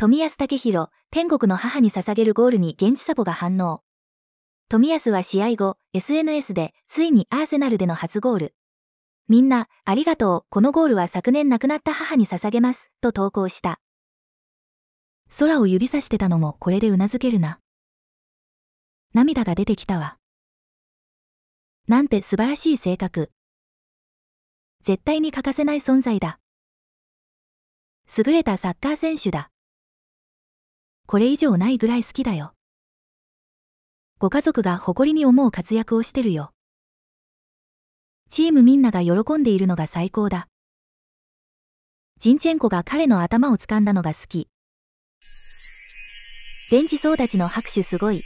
富安武宏、天国の母に捧げるゴールに現地サポが反応。富安は試合後、SNS で、ついにアーセナルでの初ゴール。みんな、ありがとう、このゴールは昨年亡くなった母に捧げます、と投稿した。空を指さしてたのもこれで頷けるな。涙が出てきたわ。なんて素晴らしい性格。絶対に欠かせない存在だ。優れたサッカー選手だ。これ以上ないぐらい好きだよ。ご家族が誇りに思う活躍をしてるよ。チームみんなが喜んでいるのが最高だ。ジンチェンコが彼の頭を掴んだのが好き。電池チ総立ちの拍手すごい。